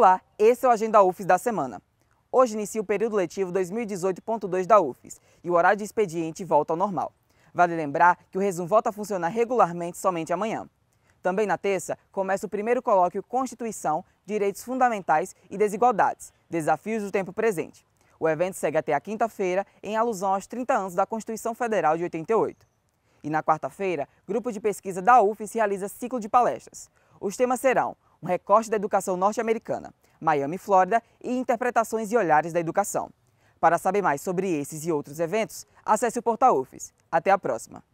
Olá, esse é o Agenda UFES da semana. Hoje inicia o período letivo 2018.2 da UFES e o horário de expediente volta ao normal. Vale lembrar que o resumo volta a funcionar regularmente somente amanhã. Também na terça, começa o primeiro colóquio Constituição, Direitos Fundamentais e Desigualdades Desafios do Tempo Presente. O evento segue até a quinta-feira, em alusão aos 30 anos da Constituição Federal de 88. E na quarta-feira, grupo de pesquisa da UFES realiza ciclo de palestras. Os temas serão um recorte da educação norte-americana, Miami, Flórida e interpretações e olhares da educação. Para saber mais sobre esses e outros eventos, acesse o portal UFES. Até a próxima!